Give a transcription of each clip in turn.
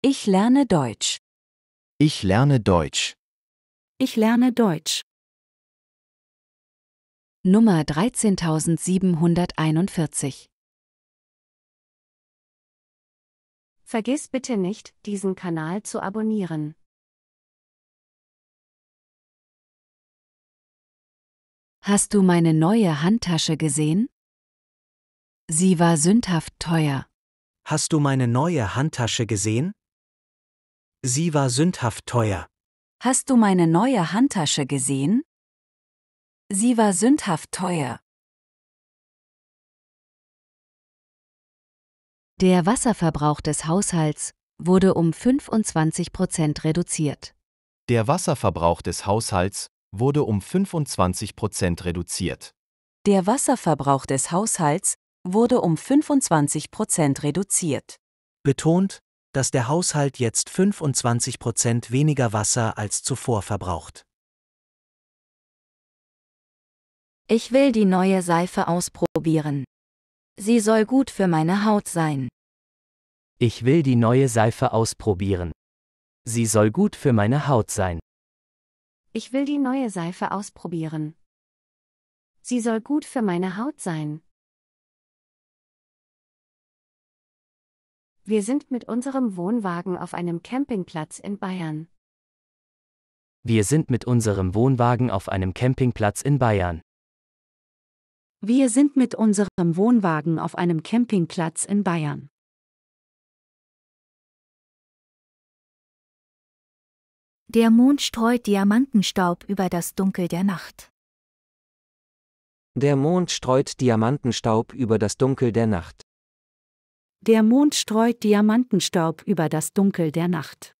Ich lerne Deutsch. Ich lerne Deutsch. Ich lerne Deutsch. Nummer 13741 Vergiss bitte nicht, diesen Kanal zu abonnieren. Hast du meine neue Handtasche gesehen? Sie war sündhaft teuer. Hast du meine neue Handtasche gesehen? Sie war sündhaft teuer. Hast du meine neue Handtasche gesehen? Sie war sündhaft teuer. Der Wasserverbrauch des Haushalts wurde um 25 Prozent reduziert. Der Wasserverbrauch des Haushalts wurde um 25 Prozent reduziert. Der Wasserverbrauch des Haushalts wurde um 25 Prozent reduziert. Betont, dass der Haushalt jetzt 25 Prozent weniger Wasser als zuvor verbraucht. Ich will die neue Seife ausprobieren. Sie soll gut für meine Haut sein. Ich will die neue Seife ausprobieren. Sie soll gut für meine Haut sein. Ich will die neue Seife ausprobieren. Sie soll gut für meine Haut sein. Wir sind mit unserem Wohnwagen auf einem Campingplatz in Bayern. Wir sind mit unserem Wohnwagen auf einem Campingplatz in Bayern. Wir sind mit unserem Wohnwagen auf einem Campingplatz in Bayern. Der Mond streut Diamantenstaub über das Dunkel der Nacht. Der Mond streut Diamantenstaub über das Dunkel der Nacht. Der Mond streut Diamantenstaub über das Dunkel der Nacht.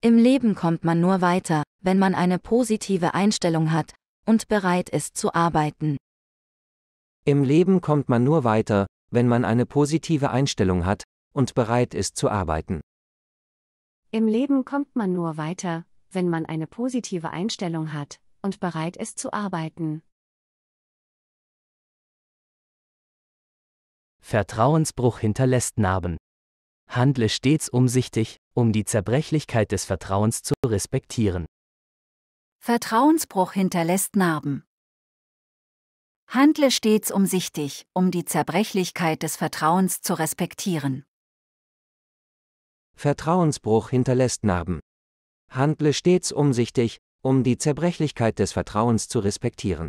Im Leben kommt man nur weiter, wenn man eine positive Einstellung hat und bereit ist zu arbeiten. Im Leben kommt man nur weiter, wenn man eine positive Einstellung hat und bereit ist zu arbeiten. Im Leben kommt man nur weiter, wenn man eine positive Einstellung hat und bereit ist zu arbeiten. Vertrauensbruch hinterlässt Narben. Handle stets umsichtig, um die Zerbrechlichkeit des Vertrauens zu respektieren. Vertrauensbruch hinterlässt Narben. Handle stets umsichtig, um die Zerbrechlichkeit des Vertrauens zu respektieren. Vertrauensbruch hinterlässt Narben. Handle stets umsichtig, um die Zerbrechlichkeit des Vertrauens zu respektieren.